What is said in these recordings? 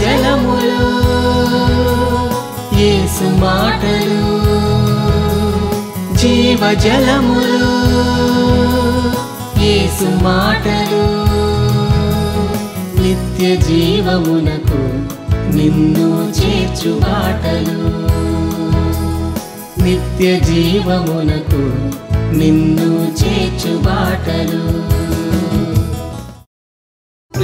జలములు యేసు మాటలు జీవ జలములు యేసు మాటలు నిత్య జీవమునకు నిన్ను చేర్చు మాటలు నిత్య జీవమునకు నిన్ను చేర్చు బాటలు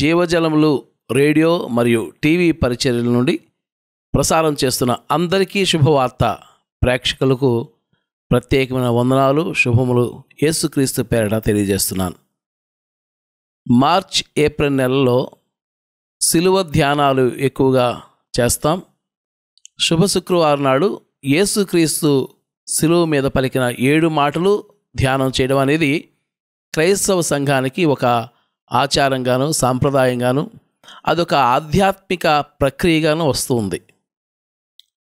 జీవజలములు రేడియో మరియు టీవీ పరిచర్యల నుండి ప్రసారం చేస్తున్న అందరికీ శుభవార్త ప్రేక్షకులకు ప్రత్యేకమైన వందనాలు శుభములు యేసుక్రీస్తు పేరట తెలియజేస్తున్నాను మార్చ్ ఏప్రిల్ నెలలో సిలువ ధ్యానాలు ఎక్కువగా చేస్తాం శుభ శుక్రవారం నాడు యేసుక్రీస్తు శిలువ మీద పలికిన ఏడు మాటలు ధ్యానం చేయడం అనేది క్రైస్తవ సంఘానికి ఒక ఆచారంగాను సాంప్రదాయంగాను అదొక ఆధ్యాత్మిక ప్రక్రియగాను వస్తుంది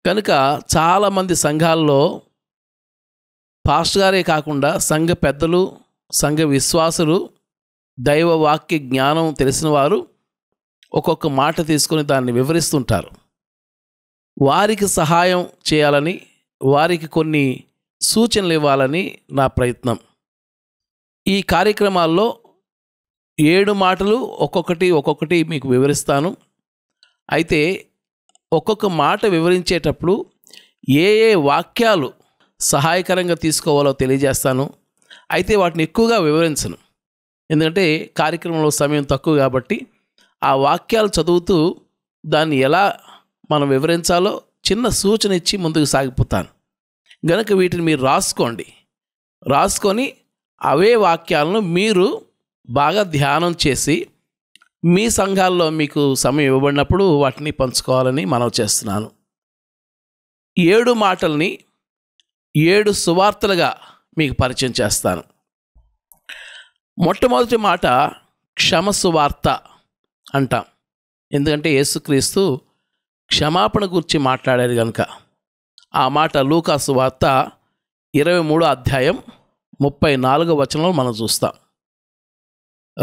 కనుక చాలామంది సంఘాల్లో పాస్టర్ గారే కాకుండా సంఘ పెద్దలు సంఘ విశ్వాసులు దైవ వాక్య జ్ఞానం తెలిసిన వారు ఒక్కొక్క మాట తీసుకొని దాన్ని వివరిస్తుంటారు వారికి సహాయం చేయాలని వారికి కొన్ని సూచనలు ఇవ్వాలని నా ప్రయత్నం ఈ కార్యక్రమాల్లో ఏడు మాటలు ఒక్కొక్కటి ఒక్కొక్కటి మీకు వివరిస్తాను అయితే ఒక్కొక్క మాట వివరించేటప్పుడు ఏ ఏ వాక్యాలు సహాయకరంగా తీసుకోవాలో తెలియజేస్తాను అయితే వాటిని ఎక్కువగా వివరించను ఎందుకంటే కార్యక్రమంలో సమయం తక్కువ కాబట్టి ఆ వాక్యాలు చదువుతూ దాన్ని ఎలా మనం వివరించాలో చిన్న సూచన ఇచ్చి ముందుకు సాగిపోతాను గనుక వీటిని మీరు రాసుకోండి రాసుకొని అవే వాక్యాలను మీరు బాగా ధ్యానం చేసి మీ సంఘాల్లో మీకు సమయం ఇవ్వబడినప్పుడు వాటిని పంచుకోవాలని మనవి చేస్తున్నాను ఏడు మాటల్ని ఏడు సువార్తలుగా మీకు పరిచయం చేస్తాను మొట్టమొదటి మాట క్షమ సువార్త అంటాం ఎందుకంటే యేసుక్రీస్తు క్షమాపణ గురించి మాట్లాడారు కనుక ఆ మాట లూకాసు వార్త ఇరవై మూడో అధ్యాయం ముప్పై నాలుగో వచనంలో మనం చూస్తాం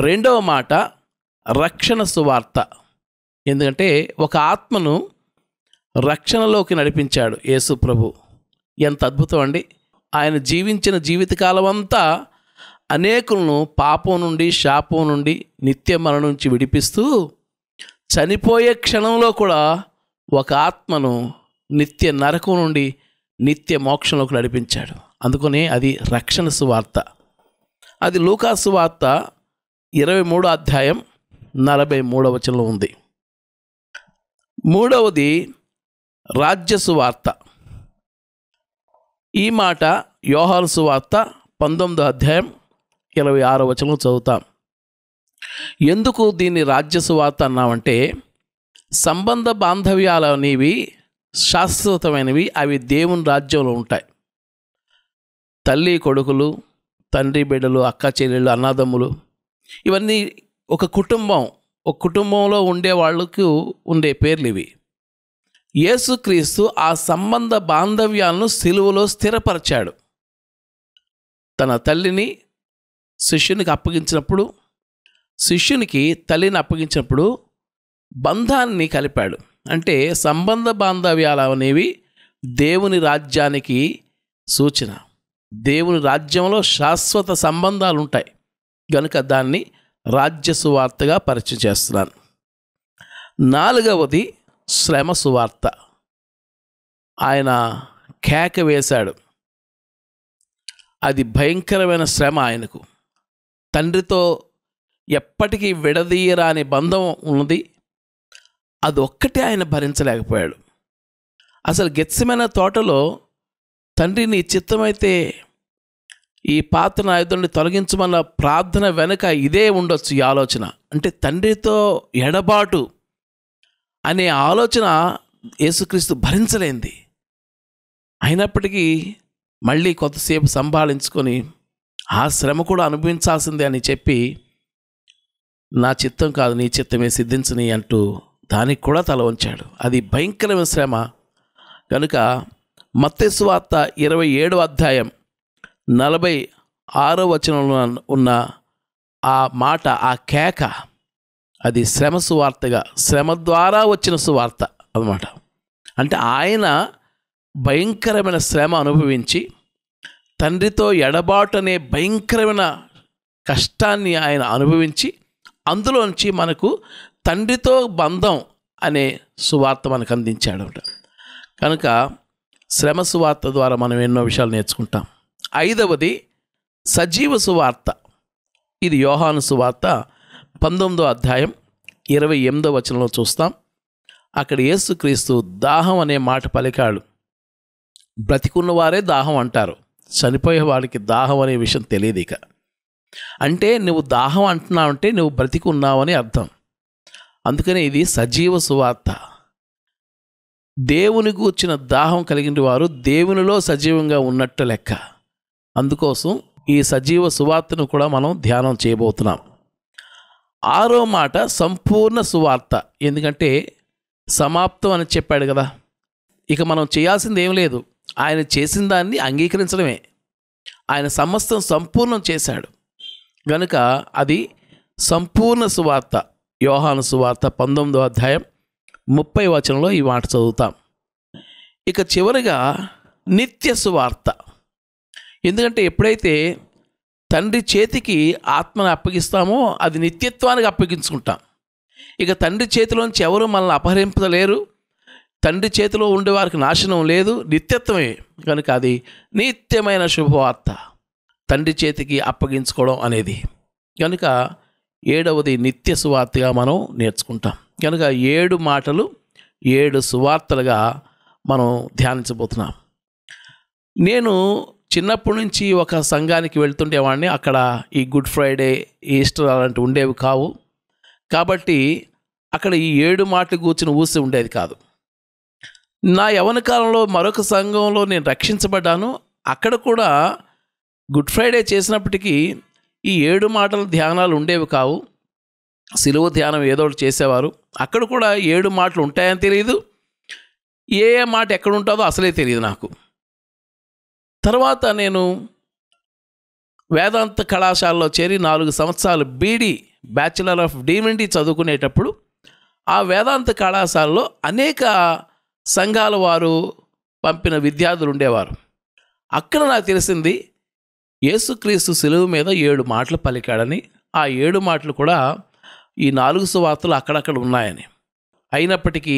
రెండవ మాట రక్షణ సువార్త ఎందుకంటే ఒక ఆత్మను రక్షణలోకి నడిపించాడు యేసు ప్రభు ఎంత అద్భుతం అండి ఆయన జీవించిన జీవితకాలం అంతా అనేకులను పాపం నుండి శాపం నుండి నిత్య మరణం నుంచి విడిపిస్తూ చనిపోయే క్షణంలో కూడా ఒక ఆత్మను నిత్య నరకం నుండి నిత్య మోక్షంలోకి నడిపించాడు అందుకనే అది రక్షణ సువార్త అది లూకాసు వార్త ఇరవై మూడో అధ్యాయం నలభై మూడవ వచనంలో ఉంది మూడవది రాజ్య వార్త ఈ మాట యోహాను సువార్త పంతొమ్మిదో అధ్యాయం ఇరవై ఆరో వచనం చదువుతాం ఎందుకు దీన్ని రాజ్య వార్త అన్నామంటే సంబంధ బాంధవ్యాలు అనేవి శాశ్వతమైనవి అవి దేవుని రాజ్యంలో ఉంటాయి తల్లి కొడుకులు తండ్రి బిడ్డలు అక్క చెల్లెళ్ళు అన్నదమ్ములు ఇవన్నీ ఒక కుటుంబం ఒక కుటుంబంలో ఉండే వాళ్ళకు ఉండే పేర్లు ఇవి యేసుక్రీస్తు ఆ సంబంధ బాంధవ్యాలను సెలువులో స్థిరపరిచాడు తన తల్లిని శిష్యునికి అప్పగించినప్పుడు శిష్యునికి తల్లిని అప్పగించినప్పుడు బంధాన్ని కలిపాడు అంటే సంబంధ బాంధవ్యాలు అనేవి దేవుని రాజ్యానికి సూచన దేవుని రాజ్యంలో శాశ్వత సంబంధాలు ఉంటాయి గనుక దాన్ని రాజ్య సువార్తగా పరిచయం చేస్తున్నాను నాలుగవది శ్రమ సువార్త ఆయన కేక వేశాడు అది భయంకరమైన శ్రమ ఆయనకు తండ్రితో ఎప్పటికీ విడదీయరాని బంధం ఉన్నది అది ఒక్కటే ఆయన భరించలేకపోయాడు అసలు గెత్సమైన తోటలో తండ్రి నీ చిత్తమైతే ఈ పాత్ర ఆయుధాన్ని తొలగించమన్న ప్రార్థన వెనుక ఇదే ఉండొచ్చు ఈ ఆలోచన అంటే తండ్రితో ఎడబాటు అనే ఆలోచన యేసుక్రీస్తు భరించలేంది అయినప్పటికీ మళ్ళీ కొంతసేపు సంభాళించుకొని ఆ శ్రమ కూడా అనుభవించాల్సిందే అని చెప్పి నా చిత్తం కాదు నీ చిత్తమే సిద్ధించని అంటూ దానికి కూడా తల ఉంచాడు అది భయంకరమైన శ్రమ కనుక మత్స్సు వార్త ఇరవై ఏడు అధ్యాయం నలభై ఆరో వచనంలో ఉన్న ఆ మాట ఆ కేక అది శ్రమ సువార్తగా శ్రమ ద్వారా వచ్చిన సువార్త అనమాట అంటే ఆయన భయంకరమైన శ్రమ అనుభవించి తండ్రితో ఎడబాటు అనే భయంకరమైన కష్టాన్ని ఆయన అనుభవించి అందులోంచి మనకు తండ్రితో బంధం అనే సువార్త మనకు అందించాడు కనుక శ్రమ సువార్త ద్వారా మనం ఎన్నో విషయాలు నేర్చుకుంటాం ఐదవది సజీవ సువార్త ఇది యోహాను సువార్త పంతొమ్మిదో అధ్యాయం ఇరవై ఎనిమిదో వచనంలో చూస్తాం అక్కడ యేసుక్రీస్తు దాహం అనే మాట పలికాడు బ్రతికున్నవారే దాహం అంటారు చనిపోయే వాడికి దాహం అనే విషయం తెలియదు ఇక అంటే నువ్వు దాహం అంటున్నావంటే నువ్వు బ్రతికున్నావని అర్థం అందుకనే ఇది సజీవ సువార్త దేవుని వచ్చిన దాహం కలిగిన వారు దేవునిలో సజీవంగా ఉన్నట్టు లెక్క అందుకోసం ఈ సజీవ సువార్తను కూడా మనం ధ్యానం చేయబోతున్నాం ఆరో మాట సంపూర్ణ సువార్త ఎందుకంటే సమాప్తం అని చెప్పాడు కదా ఇక మనం చేయాల్సింది ఏం లేదు ఆయన చేసిన దాన్ని అంగీకరించడమే ఆయన సమస్తం సంపూర్ణం చేశాడు గనుక అది సంపూర్ణ సువార్త యోహాను సువార్త పంతొమ్మిదో అధ్యాయం ముప్పై వచనంలో ఈ మాట చదువుతాం ఇక చివరిగా నిత్య సువార్త ఎందుకంటే ఎప్పుడైతే తండ్రి చేతికి ఆత్మను అప్పగిస్తామో అది నిత్యత్వానికి అప్పగించుకుంటాం ఇక తండ్రి చేతిలోంచి ఎవరు మనల్ని అపహరింపలేరు తండ్రి చేతిలో ఉండేవారికి నాశనం లేదు నిత్యత్వమే కనుక అది నిత్యమైన శుభవార్త తండ్రి చేతికి అప్పగించుకోవడం అనేది కనుక ఏడవది నిత్య సువార్తగా మనం నేర్చుకుంటాం కనుక ఏడు మాటలు ఏడు సువార్తలుగా మనం ధ్యానించబోతున్నాం నేను చిన్నప్పటి నుంచి ఒక సంఘానికి వెళ్తుండేవాడిని అక్కడ ఈ గుడ్ ఫ్రైడే ఈస్టర్ అలాంటివి ఉండేవి కావు కాబట్టి అక్కడ ఈ ఏడు మాటలు కూర్చుని ఊసి ఉండేది కాదు నా యవన కాలంలో మరొక సంఘంలో నేను రక్షించబడ్డాను అక్కడ కూడా గుడ్ ఫ్రైడే చేసినప్పటికీ ఈ ఏడు మాటల ధ్యానాలు ఉండేవి కావు సిలువ ధ్యానం ఏదో ఒకటి చేసేవారు అక్కడ కూడా ఏడు మాటలు ఉంటాయని తెలియదు ఏ ఏ మాట ఎక్కడ ఉంటుందో అసలే తెలియదు నాకు తర్వాత నేను వేదాంత కళాశాలలో చేరి నాలుగు సంవత్సరాలు బీడీ బ్యాచిలర్ ఆఫ్ డిఎండి చదువుకునేటప్పుడు ఆ వేదాంత కళాశాలలో అనేక సంఘాల వారు పంపిన విద్యార్థులు ఉండేవారు అక్కడ నాకు తెలిసింది యేసుక్రీస్తు సెలవు మీద ఏడు మాటలు పలికాడని ఆ ఏడు మాటలు కూడా ఈ నాలుగు సువార్తలు అక్కడక్కడ ఉన్నాయని అయినప్పటికీ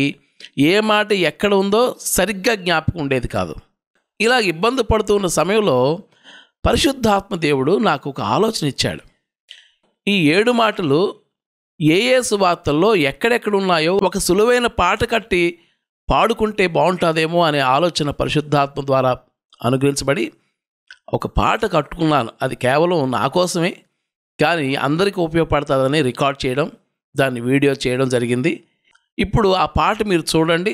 ఏ మాట ఎక్కడ ఉందో సరిగ్గా జ్ఞాపకం ఉండేది కాదు ఇలా ఇబ్బంది పడుతూ ఉన్న సమయంలో పరిశుద్ధాత్మ దేవుడు నాకు ఒక ఆలోచన ఇచ్చాడు ఈ ఏడు మాటలు ఏ ఏ సువార్తల్లో ఎక్కడెక్కడ ఉన్నాయో ఒక సులువైన పాట కట్టి పాడుకుంటే బాగుంటుందేమో అనే ఆలోచన పరిశుద్ధాత్మ ద్వారా అనుగ్రహించబడి ఒక పాట కట్టుకున్నాను అది కేవలం నా కోసమే కానీ అందరికీ ఉపయోగపడుతుందని రికార్డ్ చేయడం దాన్ని వీడియో చేయడం జరిగింది ఇప్పుడు ఆ పాట మీరు చూడండి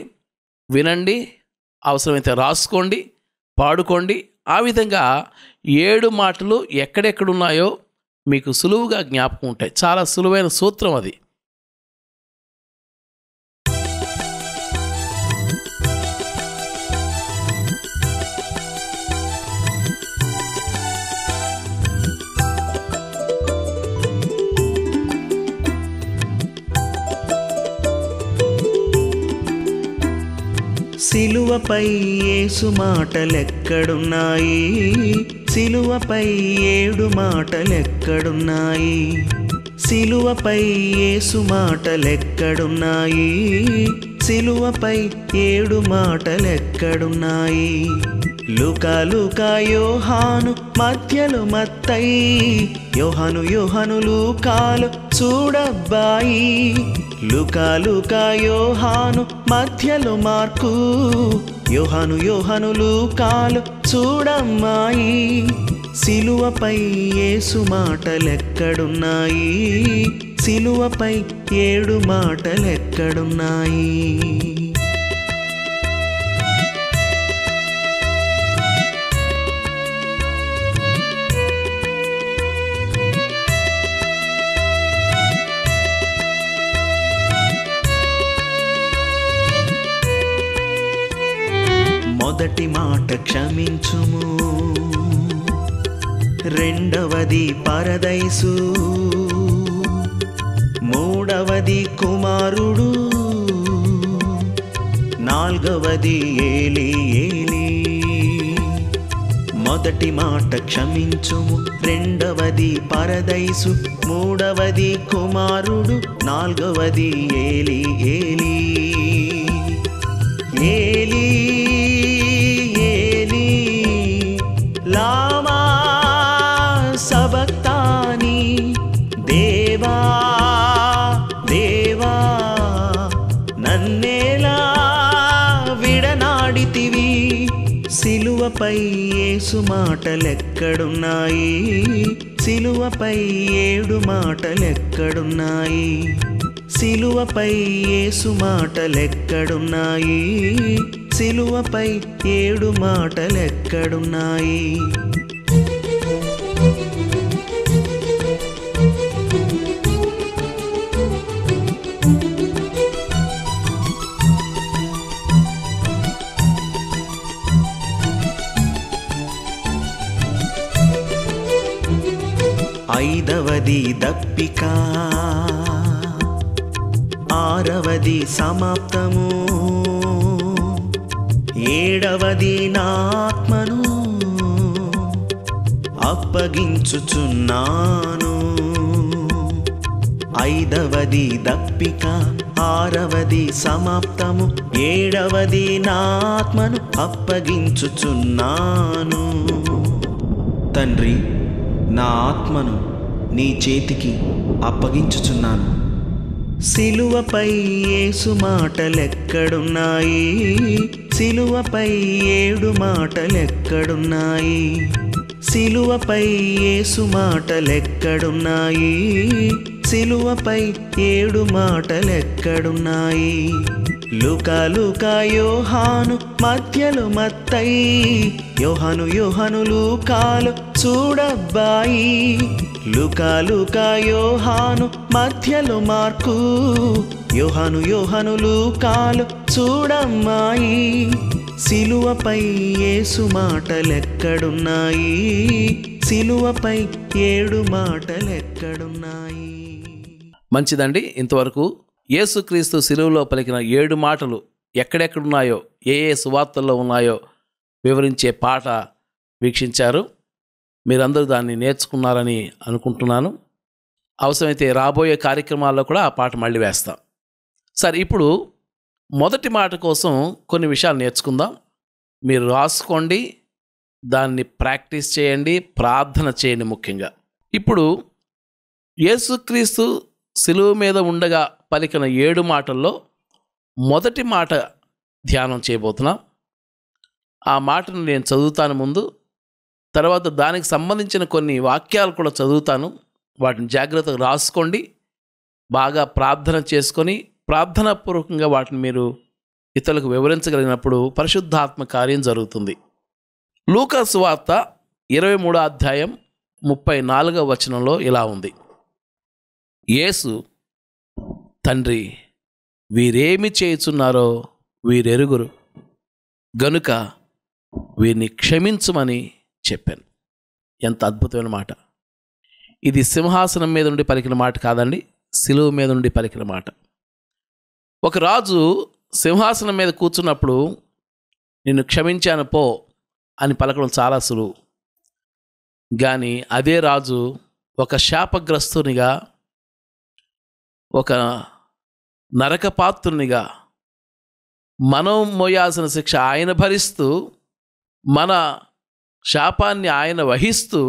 వినండి అవసరమైతే రాసుకోండి పాడుకోండి ఆ విధంగా ఏడు మాటలు ఎక్కడెక్కడున్నాయో మీకు సులువుగా జ్ఞాపకం ఉంటాయి చాలా సులువైన సూత్రం అది సిలువపై ఏసు మాటలెక్కడున్నాయి సిలువపై ఏడు మాటలెక్కడున్నాయి సిలువపై ఏసు మాటలెక్కడున్నాయి సిలువపై ఏడు మాటలెక్కడున్నాయి లుకాలుకా యోహాను మధ్యలు మత్తై యోహను యోహనులు కాలు చూడబ్బాయి లుకాలుకా యోహాను మధ్యలు మార్కు యోహను యోహనులు కాలు చూడమ్మాయి సిలువపై ఏసు మాటలెక్కడున్నాయి సిలువపై ఏడు మాటలెక్కడున్నాయి మొదటి మాట క్షమించుము రెండవది పరదైసు మూడవది కుమారుడు నాల్గవది ఏలి ఏలి మొదటి మాట క్షమించుము రెండవది పరదైసు మూడవది కుమారుడు నాల్గవది ఏలి ఏలీ యేసు మాటలెక్కడున్నాయి సిలువపై ఏడు మాటలెక్కడున్నాయి సిలువపై ఏసు మాటలెక్కడున్నాయి సిలువపై ఏడు మాటలెక్కడున్నాయి దీపిక ఆరవది సమాప్తము ఏడవది నాత్మను అప్పగించుచున్నాను ఐదవది దప్పిక ఆరవది సమాప్తము ఏడవది నాత్మను అప్పగించుచున్నాను తండ్రి నా ఆత్మను నీ చేతికి అప్పగించుచున్నాను సిలువపై ఏసు మాటలెక్కడున్నాయి సిలువపై ఏడు మాటలెక్కడున్నాయి సిలువపై ఏసు మాటలెక్కడున్నాయి సిలువపై ఏడు మాటలెక్కడున్నాయి లూకా యోహాను మధ్యలు మత్తై యోహను యోహను లూకాలు చూడబ్బాయి లూకా యోహాను మధ్యలు మార్కు యోహను యోహను లూకాలు చూడమ్మాయి సిలువపై ఏసు మాటలెక్కడున్నాయి సిలువపై ఏడు మాటలెక్కడున్నాయి మంచిదండి ఇంతవరకు యేసుక్రీస్తు శిలువులో పలికిన ఏడు మాటలు ఎక్కడెక్కడున్నాయో ఏ ఏ సువార్తల్లో ఉన్నాయో వివరించే పాట వీక్షించారు మీరందరూ దాన్ని నేర్చుకున్నారని అనుకుంటున్నాను అవసరమైతే రాబోయే కార్యక్రమాల్లో కూడా ఆ పాట మళ్ళీ వేస్తాం సరే ఇప్పుడు మొదటి మాట కోసం కొన్ని విషయాలు నేర్చుకుందాం మీరు రాసుకోండి దాన్ని ప్రాక్టీస్ చేయండి ప్రార్థన చేయండి ముఖ్యంగా ఇప్పుడు యేసుక్రీస్తు సిలువు మీద ఉండగా పలికిన ఏడు మాటల్లో మొదటి మాట ధ్యానం చేయబోతున్నా ఆ మాటను నేను చదువుతాను ముందు తర్వాత దానికి సంబంధించిన కొన్ని వాక్యాలు కూడా చదువుతాను వాటిని జాగ్రత్తగా రాసుకోండి బాగా ప్రార్థన చేసుకొని ప్రార్థనాపూర్వకంగా వాటిని మీరు ఇతరులకు వివరించగలిగినప్పుడు పరిశుద్ధాత్మ కార్యం జరుగుతుంది లూకాసు వార్త ఇరవై మూడో అధ్యాయం ముప్పై నాలుగవ వచనంలో ఇలా ఉంది యేసు తండ్రి వీరేమి చేయుచున్నారో వీరెరుగురు గనుక వీరిని క్షమించమని చెప్పాను ఎంత అద్భుతమైన మాట ఇది సింహాసనం మీద నుండి పలికిన మాట కాదండి సిలువు మీద నుండి పలికిన మాట ఒక రాజు సింహాసనం మీద కూర్చున్నప్పుడు నిన్ను క్షమించాను పో అని పలకడం చాలా సులువు కానీ అదే రాజు ఒక శాపగ్రస్తునిగా ఒక పాత్రునిగా మనం మోయాల్సిన శిక్ష ఆయన భరిస్తూ మన శాపాన్ని ఆయన వహిస్తూ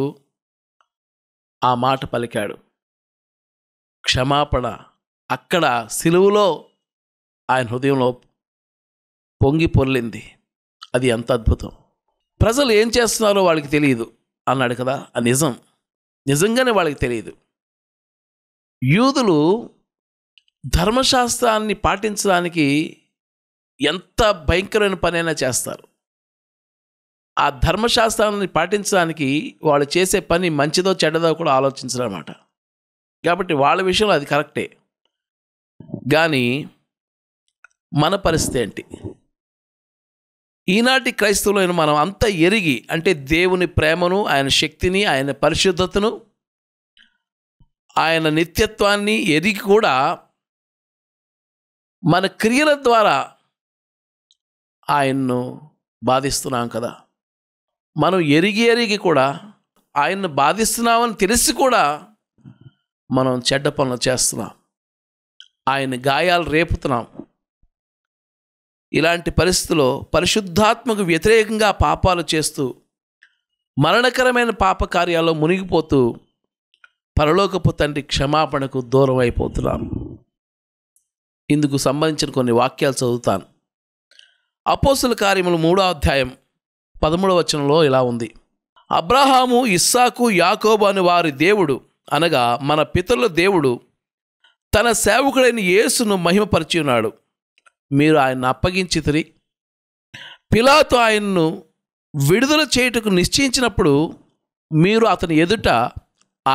ఆ మాట పలికాడు క్షమాపణ అక్కడ సిలువులో ఆయన హృదయంలో పొంగి పొర్లింది అది ఎంత అద్భుతం ప్రజలు ఏం చేస్తున్నారో వాళ్ళకి తెలియదు అన్నాడు కదా ఆ నిజం నిజంగానే వాళ్ళకి తెలియదు యూదులు ధర్మశాస్త్రాన్ని పాటించడానికి ఎంత భయంకరమైన పనైనా చేస్తారు ఆ ధర్మశాస్త్రాన్ని పాటించడానికి వాళ్ళు చేసే పని మంచిదో చెడ్డదో కూడా ఆలోచించరన్నమాట కాబట్టి వాళ్ళ విషయంలో అది కరెక్టే కానీ మన పరిస్థితి ఏంటి ఈనాటి క్రైస్తవులను మనం అంత ఎరిగి అంటే దేవుని ప్రేమను ఆయన శక్తిని ఆయన పరిశుద్ధతను ఆయన నిత్యత్వాన్ని ఎరిగి కూడా మన క్రియల ద్వారా ఆయన్ను బాధిస్తున్నాం కదా మనం ఎరిగి ఎరిగి కూడా ఆయన్ను బాధిస్తున్నామని తెలిసి కూడా మనం చెడ్డ పనులు చేస్తున్నాం ఆయన గాయాలు రేపుతున్నాం ఇలాంటి పరిస్థితిలో పరిశుద్ధాత్మకు వ్యతిరేకంగా పాపాలు చేస్తూ మరణకరమైన పాప కార్యాల్లో మునిగిపోతూ పరలోకపు తండ్రి క్షమాపణకు దూరం అయిపోతున్నాం ఇందుకు సంబంధించిన కొన్ని వాక్యాలు చదువుతాను అపోసుల కార్యములు మూడో అధ్యాయం పదమూడవ వచనంలో ఇలా ఉంది అబ్రహాము ఇస్సాకు యాకోబు అని వారి దేవుడు అనగా మన పితరుల దేవుడు తన సేవకుడైన యేసును మహిమపరిచి ఉన్నాడు మీరు ఆయన్ను అప్పగించితిరి పిలాతు ఆయన్ను విడుదల చేయుటకు నిశ్చయించినప్పుడు మీరు అతని ఎదుట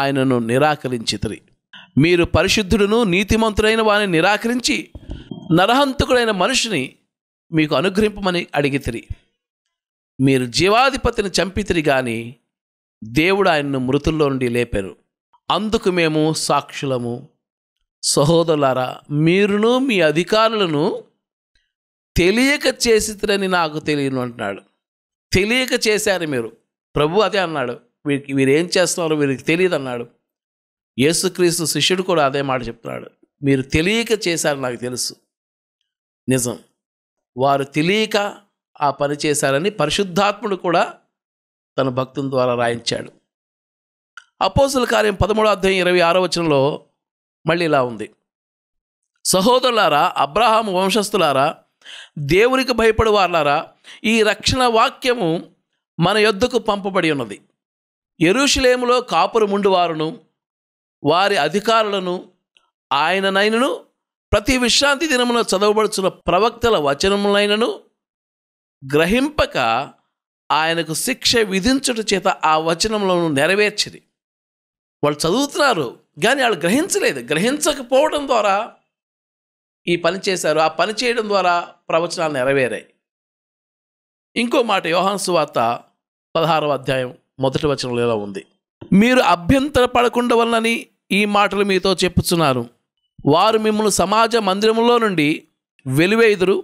ఆయనను నిరాకరించితిరి మీరు పరిశుద్ధుడును నీతిమంతుడైన వాని నిరాకరించి నరహంతకుడైన మనుషుని మీకు అనుగ్రహింపమని అడిగితిరి మీరు జీవాధిపతిని చంపితిరి గాని దేవుడు ఆయన్ను మృతుల్లో నుండి లేపారు అందుకు మేము సాక్షులము సహోదరులారా మీరును మీ అధికారులను తెలియక చేసిరని నాకు తెలియను అంటున్నాడు తెలియక చేశారు మీరు ప్రభు అదే అన్నాడు వీరికి వీరేం చేస్తున్నారో వీరికి తెలియదు అన్నాడు యేసుక్రీస్తు శిష్యుడు కూడా అదే మాట చెప్తున్నాడు మీరు తెలియక చేశారు నాకు తెలుసు నిజం వారు తెలియక ఆ పని చేశారని పరిశుద్ధాత్ముడు కూడా తన భక్తుల ద్వారా రాయించాడు అపోసుల కార్యం పదమూడో అధ్యాయం ఇరవై ఆరో వచనంలో మళ్ళీ ఇలా ఉంది సహోదరులారా అబ్రాహాము వంశస్థులారా దేవునికి భయపడి వారులారా ఈ రక్షణ వాక్యము మన యొద్దకు పంపబడి ఉన్నది ఎరుషులేములో కాపురు ముండు వారును వారి అధికారులను ఆయననైనను ప్రతి విశ్రాంతి దినమున చదవబడుచున్న ప్రవక్తల వచనములైనను గ్రహింపక ఆయనకు శిక్ష విధించుట చేత ఆ వచనములను నెరవేర్చింది వాళ్ళు చదువుతున్నారు కానీ వాళ్ళు గ్రహించలేదు గ్రహించకపోవడం ద్వారా ఈ పని చేశారు ఆ పని చేయడం ద్వారా ప్రవచనాలు నెరవేరాయి ఇంకో మాట యోహాన్సు వార్త పదహారవ అధ్యాయం మొదటి వచనంలో ఉంది మీరు అభ్యంతరపడకుండా వలనని ఈ మాటలు మీతో చెప్పుచున్నారు వారు మిమ్మల్ని సమాజ మందిరంలో నుండి వెలువేదురు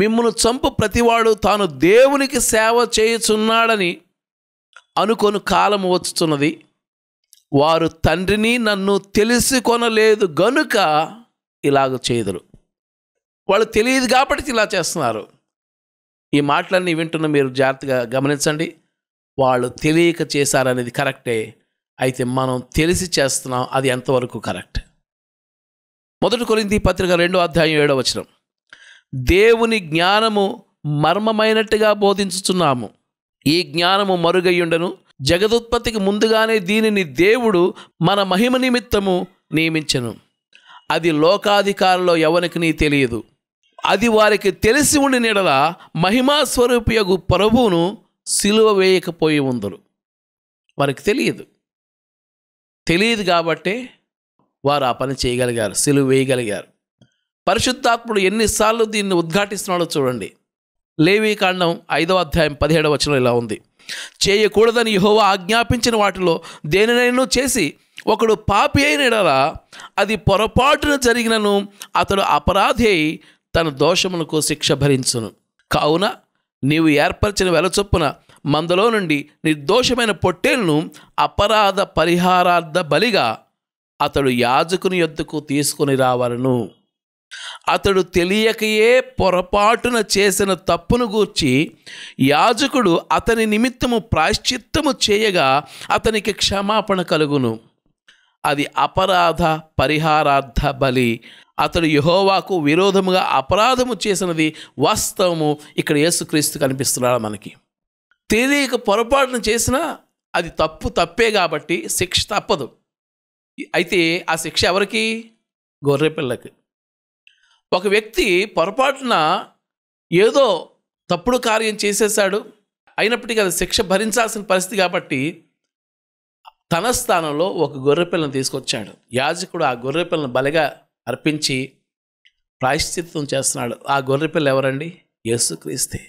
మిమ్మల్ని చంపు ప్రతివాడు తాను దేవునికి సేవ చేయుచున్నాడని అనుకొని కాలం వచ్చుతున్నది వారు తండ్రిని నన్ను తెలుసుకొనలేదు గనుక ఇలాగ చేయదురు వాళ్ళు తెలియదు కాబట్టి ఇలా చేస్తున్నారు ఈ మాటలన్నీ వింటున్న మీరు జాగ్రత్తగా గమనించండి వాళ్ళు తెలియక చేశారనేది కరెక్టే అయితే మనం తెలిసి చేస్తున్నాం అది ఎంతవరకు కరెక్ట్ మొదటి కొరింది పత్రిక రెండో అధ్యాయం ఏడో వచనం దేవుని జ్ఞానము మర్మమైనట్టుగా బోధించుచున్నాము ఈ జ్ఞానము మరుగయ్యుండను జగదుత్పత్తికి ముందుగానే దీనిని దేవుడు మన మహిమ నిమిత్తము నియమించను అది లోకాధికారులో ఎవరికి తెలియదు అది వారికి తెలిసి ఉండి నీడల మహిమాస్వరూపియగు ప్రభువును సిలువ వేయకపోయి ఉందరు వారికి తెలియదు తెలియదు కాబట్టే వారు ఆ పని చేయగలిగారు సిలువ వేయగలిగారు పరిశుద్ధాత్ముడు ఎన్నిసార్లు దీన్ని ఉద్ఘాటిస్తున్నాడో చూడండి లేవి కాండం ఐదవ అధ్యాయం పదిహేడవ వచనం ఇలా ఉంది చేయకూడదని యహోవ ఆజ్ఞాపించిన వాటిలో దేనినైనా చేసి ఒకడు పాపి అయిన అది పొరపాటున జరిగినను అతడు అపరాధి అయి తన దోషమునకు శిక్ష భరించును కావున నీవు ఏర్పరిచిన వెల చొప్పున మందలో నుండి నిర్దోషమైన పొట్టేలను అపరాధ పరిహారార్థ బలిగా అతడు యాజకుని ఎద్దుకు తీసుకుని రావాలను అతడు తెలియకయే పొరపాటున చేసిన తప్పును గూర్చి యాజకుడు అతని నిమిత్తము ప్రాశ్చిత్తము చేయగా అతనికి క్షమాపణ కలుగును అది అపరాధ పరిహారార్థ బలి అతడు యహోవాకు విరోధముగా అపరాధము చేసినది వాస్తవము ఇక్కడ యేసుక్రీస్తు కనిపిస్తున్నాడు మనకి తెలియక పొరపాటును చేసినా అది తప్పు తప్పే కాబట్టి శిక్ష తప్పదు అయితే ఆ శిక్ష ఎవరికి గొర్రెపిల్లకి ఒక వ్యక్తి పొరపాటున ఏదో తప్పుడు కార్యం చేసేసాడు అయినప్పటికీ అది శిక్ష భరించాల్సిన పరిస్థితి కాబట్టి తన స్థానంలో ఒక గొర్రెపిల్లను తీసుకొచ్చాడు యాజకుడు ఆ గొర్రెపిల్లను బలిగా అర్పించి ప్రాయశ్చిత్తం చేస్తున్నాడు ఆ గొర్రెపిల్ల ఎవరండి యేసుక్రీస్తే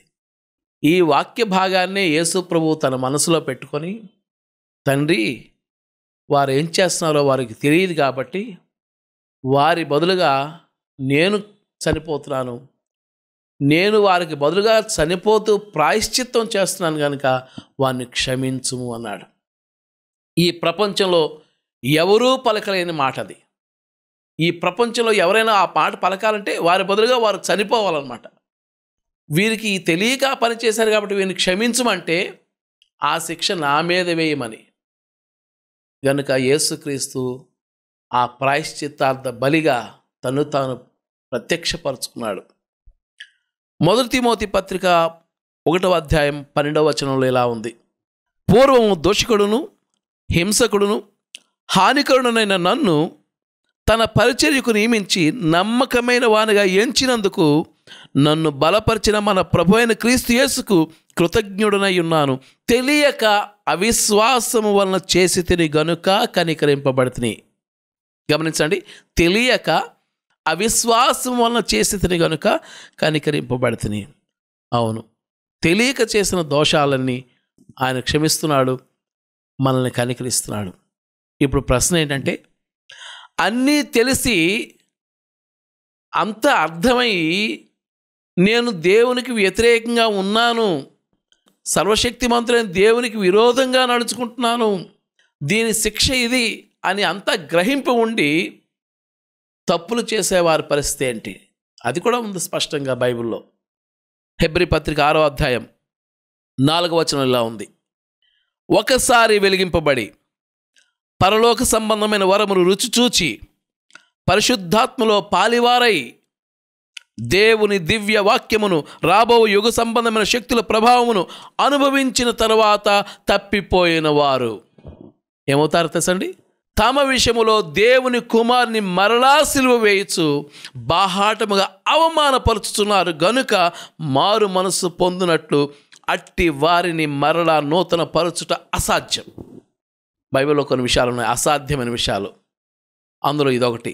ఈ వాక్య భాగాన్నే యేసు ప్రభు తన మనసులో పెట్టుకొని తండ్రి వారు ఏం చేస్తున్నారో వారికి తెలియదు కాబట్టి వారి బదులుగా నేను చనిపోతున్నాను నేను వారికి బదులుగా చనిపోతూ ప్రాయశ్చిత్తం చేస్తున్నాను కనుక వారిని క్షమించుము అన్నాడు ఈ ప్రపంచంలో ఎవరూ పలకలేని మాట అది ఈ ప్రపంచంలో ఎవరైనా ఆ పాట పలకాలంటే వారి బదులుగా వారు చనిపోవాలన్నమాట వీరికి తెలియక పనిచేశారు కాబట్టి వీరిని క్షమించమంటే ఆ శిక్ష నా మీద వేయమని గనుక యేసుక్రీస్తు ఆ ప్రాయశ్చిత్తార్థ బలిగా తను తాను ప్రత్యక్షపరుచుకున్నాడు మొదటి మోతి పత్రిక ఒకటవ అధ్యాయం పన్నెండవ వచనంలో ఇలా ఉంది పూర్వము దోషకుడును హింసకుడును హానికరుడునైన నన్ను తన పరిచర్యకు నియమించి నమ్మకమైన వానిగా ఎంచినందుకు నన్ను బలపరిచిన మన ప్రభు అయిన క్రీస్తు యేసుకు కృతజ్ఞుడనై ఉన్నాను తెలియక అవిశ్వాసము వలన చేసి తిని గనుక కనికరింపబడితిని గమనించండి తెలియక అవిశ్వాసం వలన చేసి తిని గనుక కనికరింపబడితిని అవును తెలియక చేసిన దోషాలన్నీ ఆయన క్షమిస్తున్నాడు మనల్ని కనికరిస్తున్నాడు ఇప్పుడు ప్రశ్న ఏంటంటే అన్నీ తెలిసి అంత అర్థమై నేను దేవునికి వ్యతిరేకంగా ఉన్నాను సర్వశక్తిమంతులైన దేవునికి విరోధంగా నడుచుకుంటున్నాను దీని శిక్ష ఇది అని అంతా గ్రహింపు ఉండి తప్పులు చేసేవారి పరిస్థితి ఏంటి అది కూడా ఉంది స్పష్టంగా బైబిల్లో హెబ్రి పత్రిక ఆరో అధ్యాయం నాలుగు వచనం ఇలా ఉంది ఒకసారి వెలిగింపబడి పరలోక సంబంధమైన వరమును రుచి చూచి పరిశుద్ధాత్మలో పాలివారై దేవుని దివ్య వాక్యమును రాబో యుగ సంబంధమైన శక్తుల ప్రభావమును అనుభవించిన తర్వాత తప్పిపోయిన వారు ఏమవుతారు తెసండి తమ విషయములో దేవుని కుమార్ని మరలా సిలువ వేయచ్చు బాహాటముగా అవమానపరుచుతున్నారు గనుక మారు మనసు పొందినట్లు అట్టి వారిని మరలా నూతన పరచుట అసాధ్యం బైబిల్లో కొన్ని విషయాలు ఉన్నాయి అసాధ్యమైన విషయాలు అందులో ఇదొకటి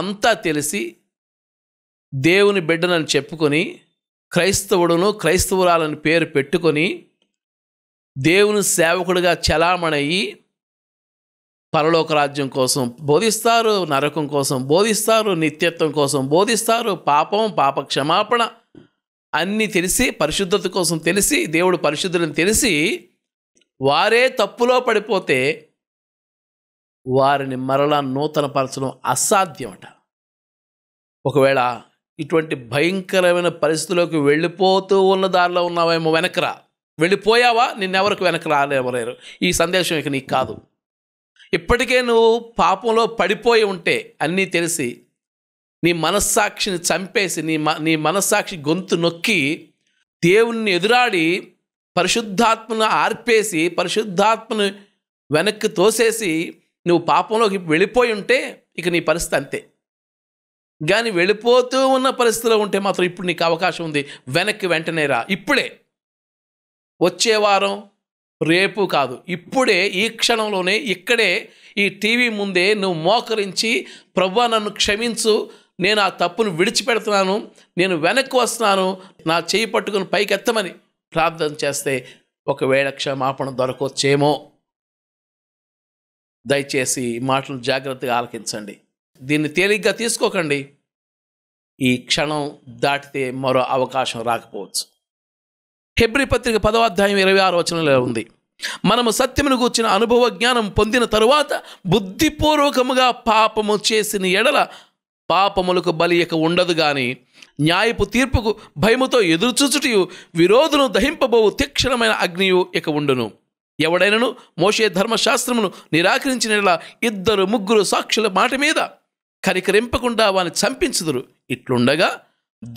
అంతా తెలిసి దేవుని బిడ్డనని చెప్పుకొని క్రైస్తవుడును క్రైస్తవురాలని పేరు పెట్టుకొని దేవుని సేవకుడిగా చలామణయ్యి పరలోక రాజ్యం కోసం బోధిస్తారు నరకం కోసం బోధిస్తారు నిత్యత్వం కోసం బోధిస్తారు పాపం పాప క్షమాపణ అన్నీ తెలిసి పరిశుద్ధత కోసం తెలిసి దేవుడు పరిశుద్ధులను తెలిసి వారే తప్పులో పడిపోతే వారిని మరలా నూతనపరచడం అసాధ్యమట ఒకవేళ ఇటువంటి భయంకరమైన పరిస్థితుల్లోకి వెళ్ళిపోతూ ఉన్న దారిలో ఉన్నావేమో వెనకరా వెళ్ళిపోయావా నిన్నెవరకు వెనక రాలేవలేరు ఈ సందేశం ఇక నీకు కాదు ఇప్పటికే నువ్వు పాపంలో పడిపోయి ఉంటే అన్నీ తెలిసి నీ మనస్సాక్షిని చంపేసి నీ మ నీ మనస్సాక్షి గొంతు నొక్కి దేవుణ్ణి ఎదురాడి పరిశుద్ధాత్మను ఆర్పేసి పరిశుద్ధాత్మను వెనక్కి తోసేసి నువ్వు పాపంలోకి వెళ్ళిపోయి ఉంటే ఇక నీ పరిస్థితి అంతే కానీ వెళ్ళిపోతూ ఉన్న పరిస్థితిలో ఉంటే మాత్రం ఇప్పుడు నీకు అవకాశం ఉంది వెనక్కి వెంటనే రా ఇప్పుడే వచ్చే వారం రేపు కాదు ఇప్పుడే ఈ క్షణంలోనే ఇక్కడే ఈ టీవీ ముందే నువ్వు మోకరించి ప్రభు నన్ను క్షమించు నేను ఆ తప్పును విడిచిపెడుతున్నాను నేను వెనక్కి వస్తున్నాను నా చేయి పట్టుకుని పైకెత్తమని ప్రార్థన చేస్తే ఒకవేళ క్షమాపణ దొరకొచ్చేమో దయచేసి మాటలు జాగ్రత్తగా ఆలకించండి దీన్ని తేలిగ్గా తీసుకోకండి ఈ క్షణం దాటితే మరో అవకాశం రాకపోవచ్చు హెబ్రి పత్రిక పదవాధ్యాయం ఇరవై ఆరు వచనంలో ఉంది మనము సత్యమును కూర్చిన అనుభవ జ్ఞానం పొందిన తరువాత బుద్ధిపూర్వకముగా పాపము చేసిన ఎడల పాపములకు బలియక ఉండదు కానీ న్యాయపు తీర్పుకు భయముతో ఎదురుచూచుటియు విరోధును దహింపబోవు తీక్షణమైన అగ్నియు ఇక ఉండును ఎవడైనను మోషే ధర్మశాస్త్రమును నిరాకరించిన ఇద్దరు ముగ్గురు సాక్షుల మాట మీద కనికరింపకుండా వాని చంపించుదురు ఇట్లుండగా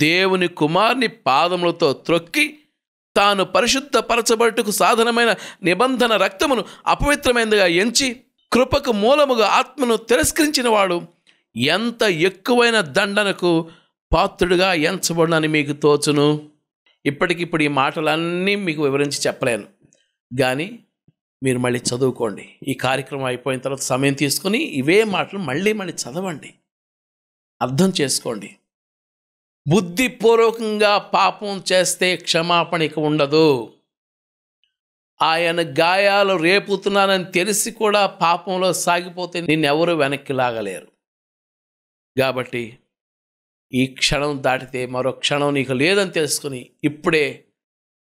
దేవుని కుమార్ని పాదములతో త్రొక్కి తాను పరిశుద్ధపరచబట్టుకు సాధనమైన నిబంధన రక్తమును అపవిత్రమైనదిగా ఎంచి కృపకు మూలముగా ఆత్మను తిరస్కరించిన వాడు ఎంత ఎక్కువైన దండనకు పాత్రుడిగా ఎంచబడనని మీకు తోచును ఇప్పటికిప్పుడు ఈ మాటలన్నీ మీకు వివరించి చెప్పలేను కానీ మీరు మళ్ళీ చదువుకోండి ఈ కార్యక్రమం అయిపోయిన తర్వాత సమయం తీసుకొని ఇవే మాటలు మళ్ళీ మళ్ళీ చదవండి అర్థం చేసుకోండి బుద్ధిపూర్వకంగా పాపం చేస్తే క్షమాపణిక ఉండదు ఆయన గాయాలు రేపుతున్నానని తెలిసి కూడా పాపంలో సాగిపోతే నిన్నెవరు వెనక్కి లాగలేరు కాబట్టి ఈ క్షణం దాటితే మరో క్షణం నీకు లేదని తెలుసుకుని ఇప్పుడే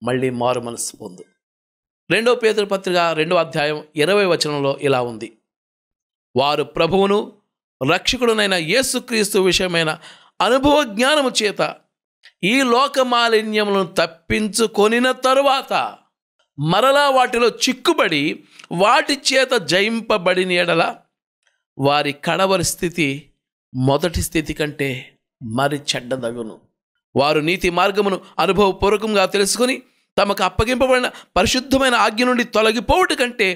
మళ్ళీ మారు మనసు పొందు రెండో పేదరి పత్రిక రెండో అధ్యాయం ఇరవై వచనంలో ఇలా ఉంది వారు ప్రభువును రక్షకుడునైన యేసుక్రీస్తు విషయమైన అనుభవ జ్ఞానము చేత ఈ లోక మాలిన్యములను తప్పించుకొనిన తరువాత మరలా వాటిలో చిక్కుబడి వాటి చేత జయింపబడిన ఎడల వారి కడవరి స్థితి మొదటి స్థితి కంటే మరి చెడ్డదగును వారు నీతి మార్గమును అనుభవపూర్వకంగా తెలుసుకుని తమకు అప్పగింపబడిన పరిశుద్ధమైన ఆజ్ఞ నుండి తొలగిపోవుట కంటే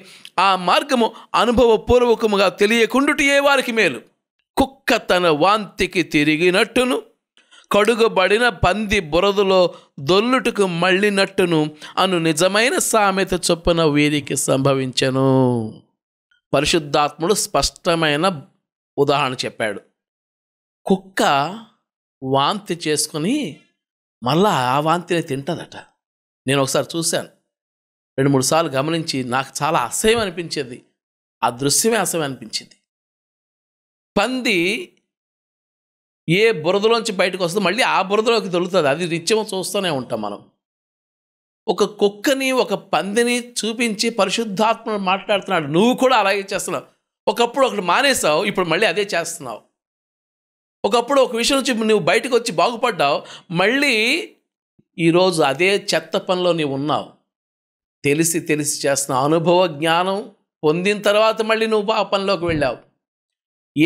ఆ మార్గము అనుభవపూర్వకముగా తెలియకుండుటియే వారికి మేలు కుక్క తన వాంతికి తిరిగినట్టును కడుగబడిన పంది బురదలో దొల్లుటకు మళ్ళినట్టును అను నిజమైన సామెత చొప్పున వీరికి సంభవించను పరిశుద్ధాత్ముడు స్పష్టమైన ఉదాహరణ చెప్పాడు కుక్క వాంతి చేసుకుని మళ్ళా ఆ వాంతిని తింటుందట నేను ఒకసారి చూశాను రెండు మూడు సార్లు గమనించి నాకు చాలా అసహ్యం అనిపించేది ఆ దృశ్యమే అసహ్యం అనిపించింది పంది ఏ బురదలోంచి బయటకు వస్తుంది మళ్ళీ ఆ బురదలోకి దొరుకుతుంది అది నిత్యం చూస్తూనే ఉంటాం మనం ఒక కుక్కని ఒక పందిని చూపించి పరిశుద్ధాత్మ మాట్లాడుతున్నాడు నువ్వు కూడా అలాగే చేస్తున్నావు ఒకప్పుడు ఒకటి మానేసావు ఇప్పుడు మళ్ళీ అదే చేస్తున్నావు ఒకప్పుడు ఒక విషయం నుంచి నువ్వు బయటకు వచ్చి బాగుపడ్డావు మళ్ళీ ఈరోజు అదే చెత్త పనిలో నీవు ఉన్నావు తెలిసి తెలిసి చేస్తున్న అనుభవ జ్ఞానం పొందిన తర్వాత మళ్ళీ నువ్వు పనిలోకి వెళ్ళావు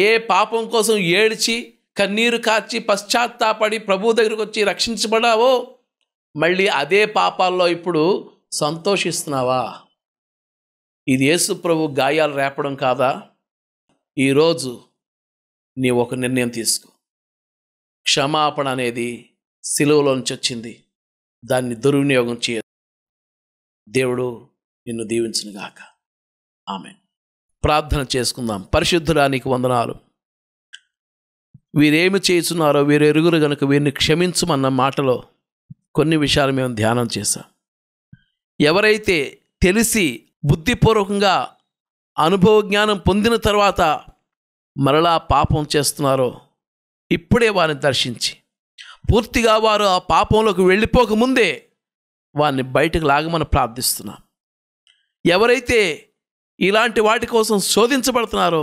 ఏ పాపం కోసం ఏడ్చి కన్నీరు కార్చి పశ్చాత్తాపడి ప్రభు దగ్గరకు వచ్చి రక్షించబడావో మళ్ళీ అదే పాపాల్లో ఇప్పుడు సంతోషిస్తున్నావా ఇది యేసు ప్రభు గాయాలు రేపడం కాదా ఈరోజు నీ ఒక నిర్ణయం తీసుకో క్షమాపణ అనేది సిలువలోంచి వచ్చింది దాన్ని దుర్వినియోగం చేయ దేవుడు నిన్ను దీవించునుగాక ఆమె ప్రార్థన చేసుకుందాం పరిశుద్ధురానికి వందనాలు వీరేమి చేస్తున్నారో ఎరుగురు గనుక వీరిని క్షమించమన్న మాటలో కొన్ని విషయాలు మేము ధ్యానం చేశాం ఎవరైతే తెలిసి బుద్ధిపూర్వకంగా అనుభవ జ్ఞానం పొందిన తర్వాత మరలా పాపం చేస్తున్నారో ఇప్పుడే వారిని దర్శించి పూర్తిగా వారు ఆ పాపంలోకి వెళ్ళిపోకముందే వారిని బయటకు లాగమని ప్రార్థిస్తున్నాం ఎవరైతే ఇలాంటి వాటి కోసం శోధించబడుతున్నారో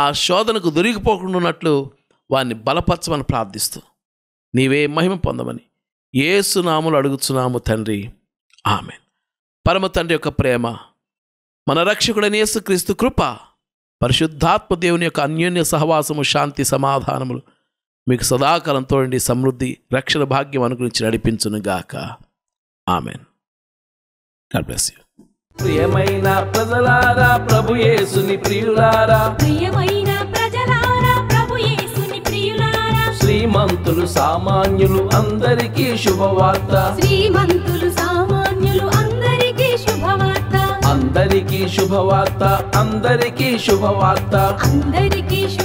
ఆ శోధనకు దొరికిపోకుండా ఉన్నట్లు వారిని బలపరచమని ప్రార్థిస్తూ నీవే మహిమ పొందమని ఏసునాములు అడుగుచున్నాము తండ్రి ఆమె పరమ తండ్రి యొక్క ప్రేమ మన రక్షకుడని క్రీస్తు కృప పరిశుద్ధాత్మ దేవుని యొక్క అన్యోన్య సహవాసము శాంతి సమాధానములు మీకు సదాకాలంతో సమృద్ధి రక్షణ భాగ్యం అనుగురించి నడిపించునుగాక ఆమెన్ ప్రియమైన ప్రజలారా ప్రభు యేసుని ప్రియులారా ప్రియమైన ప్రజలారా ప్రభు యేసుని ప్రియులారా శ్రీమంతులు సామాన్యులు అందరికీ శుభవార్త శ్రీమంతులు సామాన్యులు అందరికీ శుభవార్త అందరికీ శుభవార్త అందరికీ శుభవార్త అందరికీ